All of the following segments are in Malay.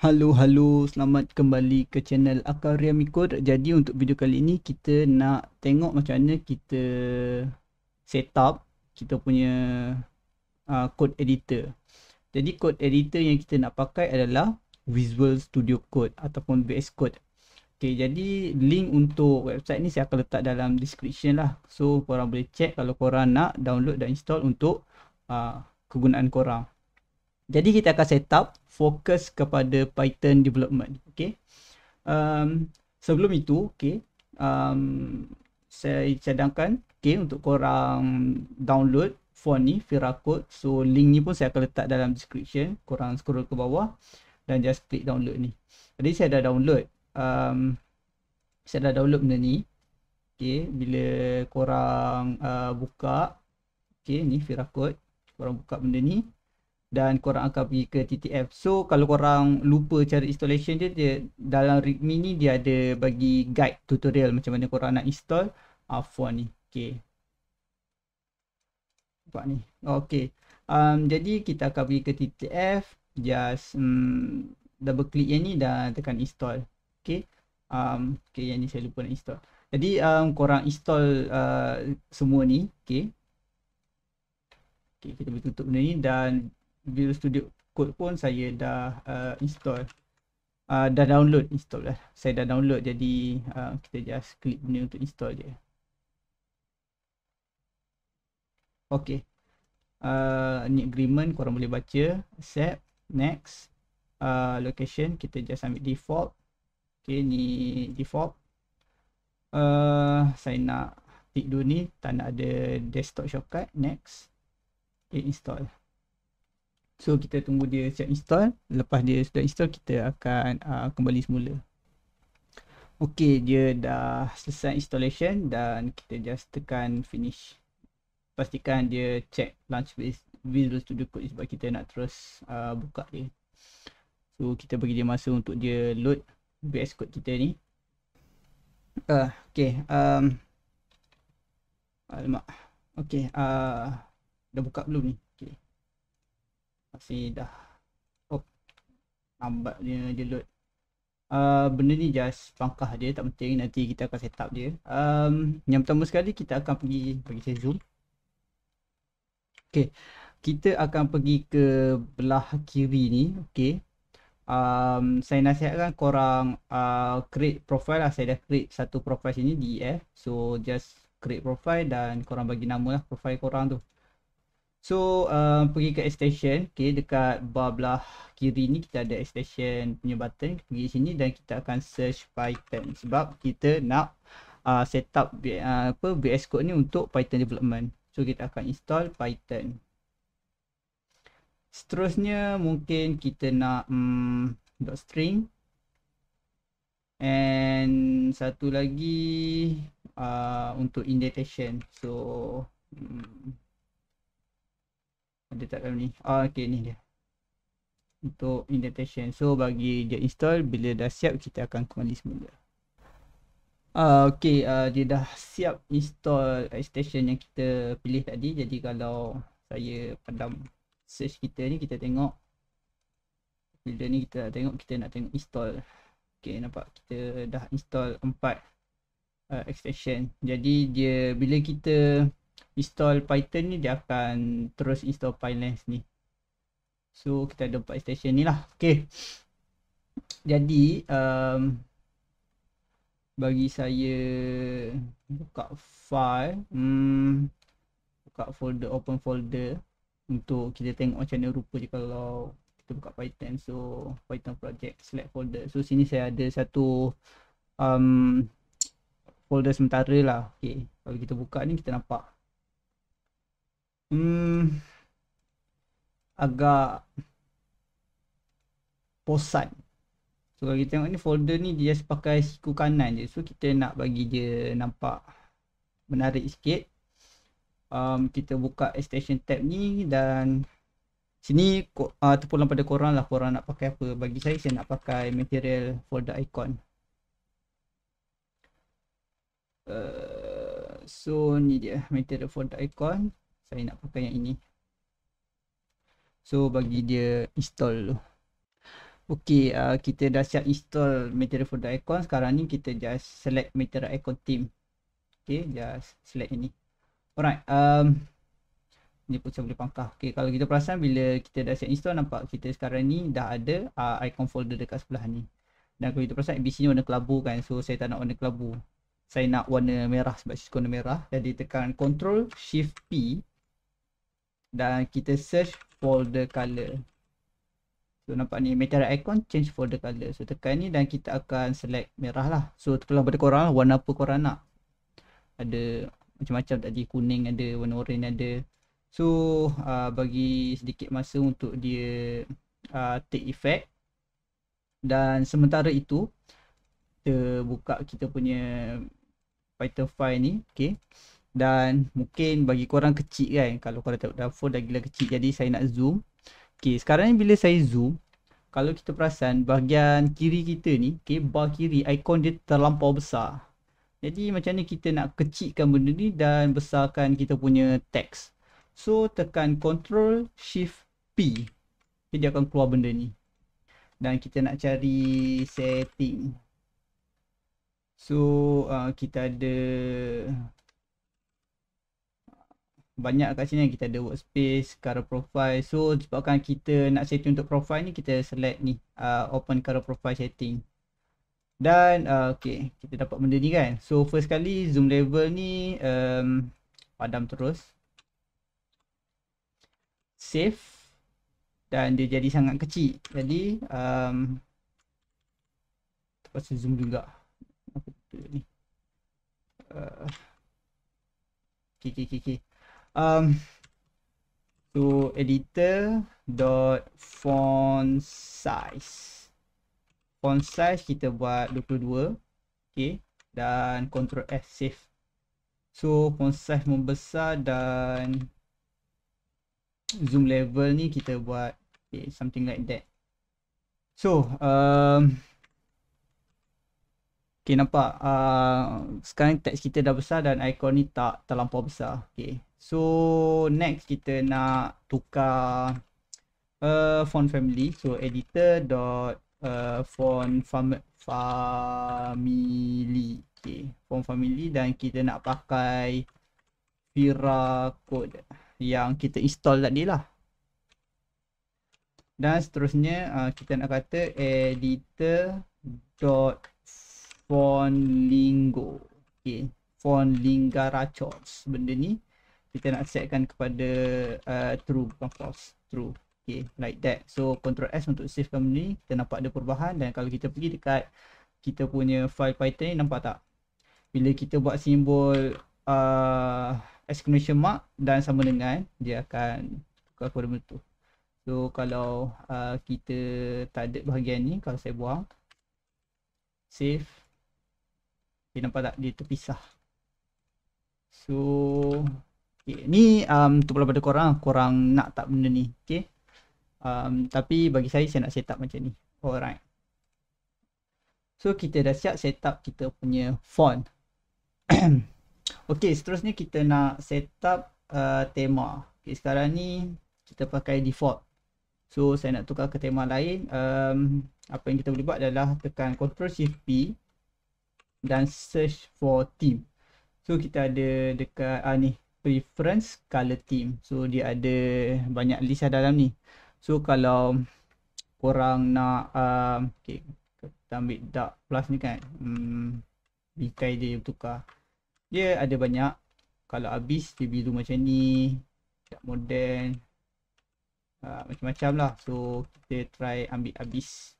Halo halo, selamat kembali ke channel Akaria Mikod. Jadi untuk video kali ini kita nak tengok macam mana kita set up kita punya uh, code editor. Jadi code editor yang kita nak pakai adalah Visual Studio Code ataupun VS Code. Okey, jadi link untuk website ni saya akan letak dalam description lah. So korang boleh check kalau korang nak download dan install untuk uh, kegunaan korang. Jadi kita akan set up fokus kepada Python development. Okay. Um, sebelum itu, okay, um, saya cadangkan okay, untuk korang download font ni, Fira Code. So link ni pun saya akan letak dalam description. Korang scroll ke bawah dan just click download ni. Jadi saya dah download. Um, saya dah download benda ni. Okay, bila korang uh, buka, okay, ni Fira Code. Korang buka benda ni dan korang akan pergi ke TTF. So kalau korang lupa cara installation dia, dia dalam Redmi ni dia ada bagi guide tutorial macam mana korang nak install uh, ah, font ni. Okay. Nampak ni. Okay. Um, jadi kita akan pergi ke TTF. Just um, double click yang ni dan tekan install. Okay. Um, okay yang ni saya lupa nak install. Jadi um, korang install uh, semua ni. Okay. Okay kita boleh tutup benda ni dan Visual Studio Code pun saya dah uh, install uh, dah download install dah. saya dah download jadi uh, kita just klik menu untuk install je ok uh, ni agreement korang boleh baca Set next uh, location kita just ambil default ok ni default uh, saya nak tick dulu ni tak nak ada desktop shortcut next okay, install So kita tunggu dia siap install Lepas dia sudah install kita akan uh, kembali semula Okay dia dah selesai installation dan kita just tekan finish Pastikan dia check launch with Visual Studio Code sebab kita nak terus uh, buka dia So kita bagi dia masa untuk dia load VS Code kita ni uh, Okay um, Alamak Okay uh, Dah buka belum ni masih dah oh lambat dia dia load uh, benda ni just pangkah dia tak penting nanti kita akan set up dia um, yang pertama sekali kita akan pergi bagi saya zoom Okay, kita akan pergi ke belah kiri ni Okay, um, saya nasihatkan korang uh, create profile lah Saya dah create satu profile sini DEF So just create profile dan korang bagi nama lah profile korang tu So uh, pergi ke extension okay, dekat bar belah kiri ni kita ada extension punya button pergi sini dan kita akan search python sebab kita nak uh, set up uh, apa VS Code ni untuk python development so kita akan install python seterusnya mungkin kita nak um, dot .string and satu lagi uh, untuk indentation so um, ada tak dalam ni ah, okey ni dia untuk indentation so bagi dia install bila dah siap kita akan kembali semula ah, okey ah, dia dah siap install extension yang kita pilih tadi jadi kalau saya padam search kita ni kita tengok builder ni kita nak tengok kita nak tengok install okey nampak kita dah install empat uh, extension jadi dia bila kita install python ni dia akan terus install pylance ni so kita ada empat station ni lah okay. jadi um, bagi saya buka file hmm, buka folder open folder untuk kita tengok macam mana rupa je kalau kita buka python so python project select folder so sini saya ada satu um, folder sementara lah okay. kalau kita buka ni kita nampak Hmm, agak posan. So kalau kita tengok ni folder ni dia just pakai siku kanan je. So kita nak bagi dia nampak menarik sikit. Um, kita buka extension tab ni dan sini uh, terpulang pada korang lah korang nak pakai apa. Bagi saya saya nak pakai material folder icon. Uh, so ni dia material folder icon saya nak pakai yang ini so bagi dia install dulu ok uh, kita dah siap install material for the icon sekarang ni kita just select material icon team ok just select ini alright um, ni pun saya boleh pangkah ok kalau kita perasan bila kita dah siap install nampak kita sekarang ni dah ada uh, icon folder dekat sebelah ni dan kalau kita perasan ABC ni warna kelabu kan so saya tak nak warna kelabu saya nak warna merah sebab saya suka warna merah jadi tekan Control shift p dan kita search folder color so nampak ni material icon change folder color so tekan ni dan kita akan select merah lah so terpulang pada korang lah, warna apa korang nak ada macam-macam tadi kuning ada warna oranye ada so uh, bagi sedikit masa untuk dia uh, take effect dan sementara itu kita buka kita punya python file ni okay dan mungkin bagi korang kecil kan kalau korang tengok dalam phone dah gila kecil jadi saya nak zoom Okay, sekarang ni bila saya zoom kalau kita perasan bahagian kiri kita ni okay, bar kiri ikon dia terlampau besar jadi macam ni kita nak kecilkan benda ni dan besarkan kita punya teks so tekan control shift p jadi dia akan keluar benda ni dan kita nak cari setting so uh, kita ada banyak kat sini kita ada workspace, current profile. So sebabkan kita nak setting untuk profile ni kita select ni uh, open current profile setting. Dan uh, okay kita dapat benda ni kan. So first kali zoom level ni um, padam terus. Save dan dia jadi sangat kecil. Jadi um, terpaksa zoom juga. Apa ni? Uh, okay, okay, okay um to editor dot font size font size kita buat 22 okay, dan control F save so font size membesar dan zoom level ni kita buat okay, something like that so um Okay nampak uh, sekarang teks kita dah besar dan ikon ni tak terlampau besar. Okay. So next kita nak tukar uh, font family so editor dot uh, font fam family okay. font family dan kita nak pakai Fira code yang kita install tadi lah dan seterusnya uh, kita nak kata editor dot font lingo okay. font lingaracos benda ni kita nak setkan kepada uh, true bukan false true okay like that so control s untuk save kami ni kita nampak ada perubahan dan kalau kita pergi dekat kita punya file python ni nampak tak bila kita buat simbol uh, exclamation mark dan sama dengan dia akan tukar kepada benda tu so kalau uh, kita tak ada bahagian ni kalau saya buang save dia nampak tak dia terpisah so Okay, ni um, untuk pula pada korang, korang nak tak benda ni, okay? Um, tapi bagi saya, saya nak set macam ni. Alright. So, kita dah siap set kita punya font. okay, seterusnya kita nak set uh, tema. Okay, sekarang ni kita pakai default. So, saya nak tukar ke tema lain. Um, apa yang kita boleh buat adalah tekan Ctrl Shift P dan search for theme. So, kita ada dekat, ah ni, preference color theme. So dia ada banyak list lah dalam ni. So kalau korang nak um, okay, kita ambil dark plus ni kan. Hmm, bingkai dia bertukar. Dia ada banyak. Kalau habis dia biru macam ni. Dark modern. Uh, ah, macam-macam lah. So kita try ambil habis.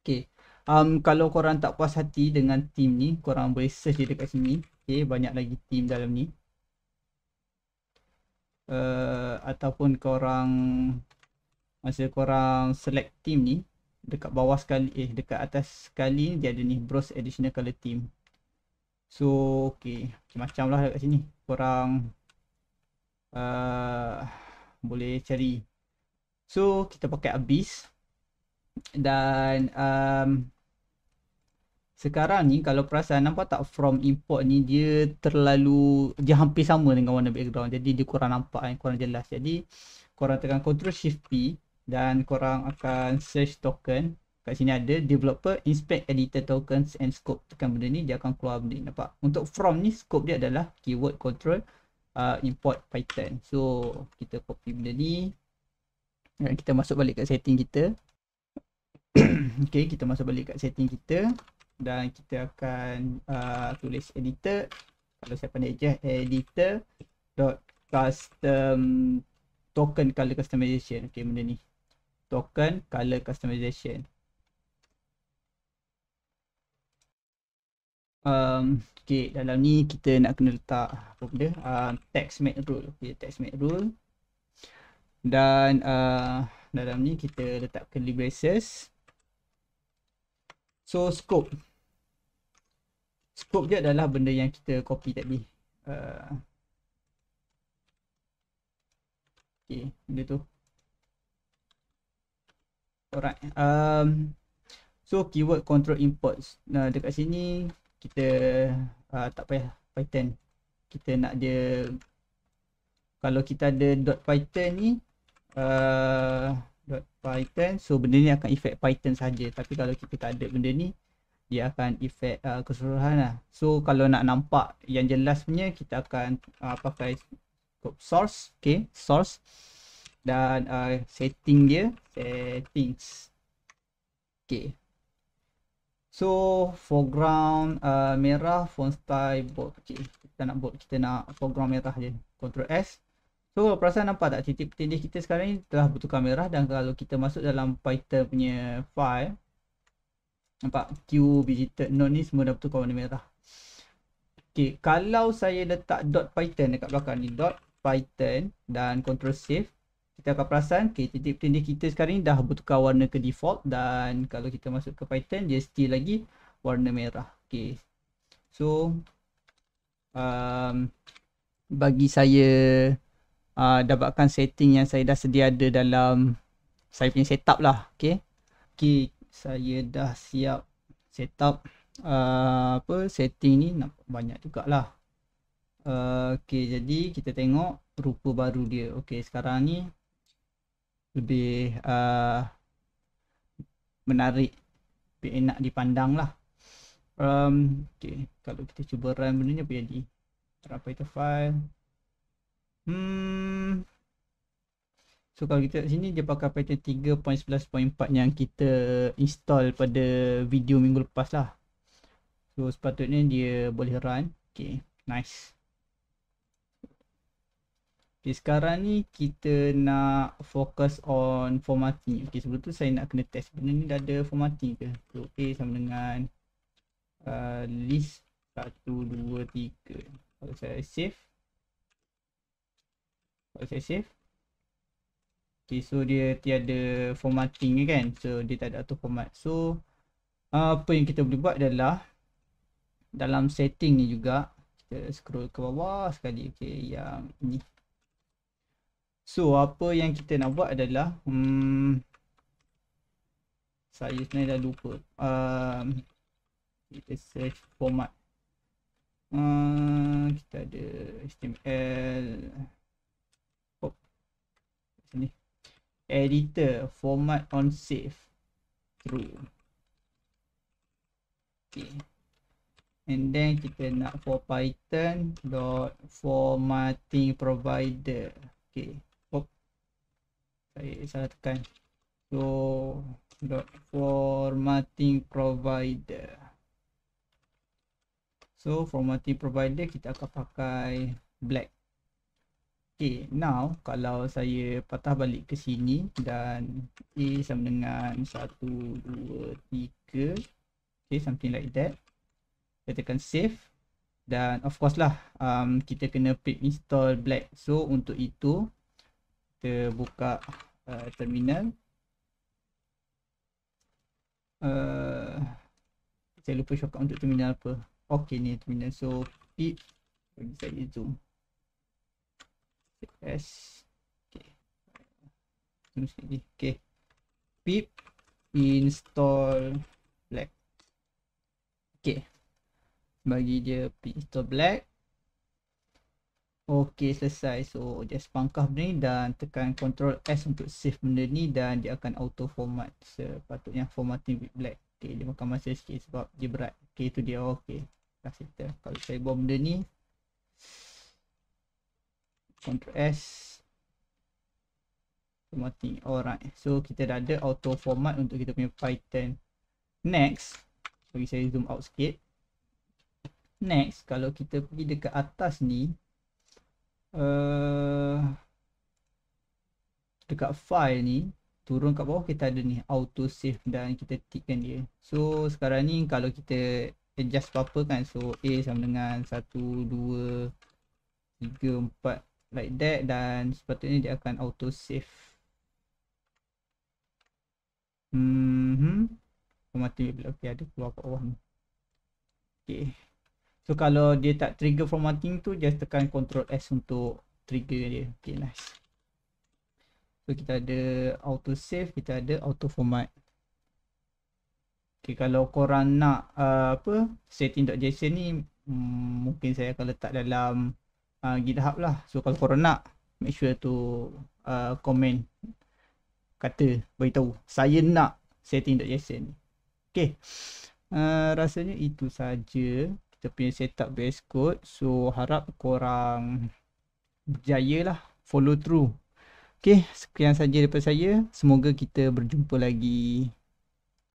Okay. Um, kalau korang tak puas hati dengan team ni, korang boleh search dia dekat sini. Okay, banyak lagi team dalam ni uh, ataupun korang masa korang select team ni dekat bawah sekali eh dekat atas sekali dia ada ni bros additional color team so okey macam, -macam lah kat sini korang uh, boleh cari so kita pakai abyss dan um, sekarang ni kalau perasaan nampak tak from import ni dia terlalu dia hampir sama dengan warna background jadi dia kurang nampak kan kurang jelas jadi korang tekan control shift p dan korang akan search token kat sini ada developer inspect editor tokens and scope tekan benda ni dia akan keluar benda ni nampak untuk from ni scope dia adalah keyword control uh, import python so kita copy benda ni dan kita masuk balik kat setting kita okay kita masuk balik kat setting kita dan kita akan uh, tulis editor kalau saya pandai je editor dot custom token color customization okey benda ni token color customization um, okey dalam ni kita nak kena letak apa benda uh, um, text make rule okey text make rule dan uh, dalam ni kita letakkan libraries So scope Scope dia adalah benda yang kita copy tadi uh, Okay, benda tu Alright um, So keyword control imports Nah dekat sini Kita uh, tak payah python Kita nak dia Kalau kita ada dot python ni uh, python so benda ni akan effect python saja tapi kalau kita tak ada benda ni dia akan effect uh, keseluruhan lah so kalau nak nampak yang jelas punya kita akan uh, pakai source okay source dan uh, setting dia settings okay so foreground uh, merah font style bold okay kita nak bold kita nak foreground merah je ctrl s So perasan nampak tak titik tindih kita sekarang ni telah bertukar merah dan kalau kita masuk dalam Python punya file Nampak Q visited node ni semua dah bertukar warna merah Okay kalau saya letak dot python dekat belakang ni dot python dan control save Kita akan perasan okay, titik tindih kita sekarang ni dah bertukar warna ke default dan kalau kita masuk ke python dia still lagi warna merah Okay so um, bagi saya uh, dapatkan setting yang saya dah sedia ada dalam saya punya setup lah okay? Okay, saya dah siap setup uh, apa setting ni nampak banyak jugaklah uh, ah, Okay, jadi kita tengok rupa baru dia Okay, sekarang ni lebih uh, menarik lebih enak dipandang lah um, okay. kalau kita cuba run benda ni apa jadi terapai file Hmm. So kalau kita kat sini dia pakai pattern 3.11.4 yang kita install pada video minggu lepas lah. So sepatutnya dia boleh run. Okay nice. Okay sekarang ni kita nak fokus on formatting. Okay sebelum tu saya nak kena test benda ni dah ada formatting ke. So okay sama dengan uh, list 1, 2, 3. Kalau saya save. Okay save. Okay so dia tiada formatting kan. So dia tak ada auto format. So apa yang kita boleh buat adalah dalam setting ni juga kita scroll ke bawah sekali okey yang ni. So apa yang kita nak buat adalah hmm saya sebenarnya dah lupa. Um, kita search format. Um, kita ada HTML ni editor format on save true okay and then kita nak for python dot formatting provider okay oh saya salah so dot formatting provider so formatting provider kita akan pakai black Okay, now kalau saya patah balik ke sini dan A sama dengan 1, 2, 3 Okay, something like that Kita akan save Dan of course lah, um, kita kena pip install black So untuk itu, kita buka uh, terminal uh, Saya lupa shortcut untuk terminal apa Okay ni terminal, so pip bagi saya zoom S okay. Tunggu sikit Pip install black Okay Bagi dia pip install black Okay selesai So just pangkah benda ni dan tekan ctrl S untuk save benda ni Dan dia akan auto format Sepatutnya formatting pip black Okay dia makan masa sikit sebab dia berat Okay tu dia okay Kasih kita Kalau saya buat benda ni Ctrl S Formatting Alright So kita dah ada auto format untuk kita punya Python Next Bagi saya zoom out sikit Next kalau kita pergi dekat atas ni uh, Dekat file ni Turun kat bawah kita ada ni auto save dan kita tickkan dia So sekarang ni kalau kita adjust apa-apa kan So A sama dengan 1, 2, 3, 4 like that dan sepatutnya dia akan auto save hmm oh, mati bila okay, ada keluar kat bawah ni okay so kalau dia tak trigger formatting tu just tekan ctrl s untuk trigger dia okay nice so kita ada auto save kita ada auto format Okay, kalau korang nak uh, apa setting.json ni mm, mungkin saya akan letak dalam uh, GitHub lah. So kalau korang nak make sure to uh, comment kata beritahu saya nak setting.json. Okay. Uh, rasanya itu saja kita punya setup base code. So harap korang berjaya lah follow through. Okay, sekian saja daripada saya. Semoga kita berjumpa lagi.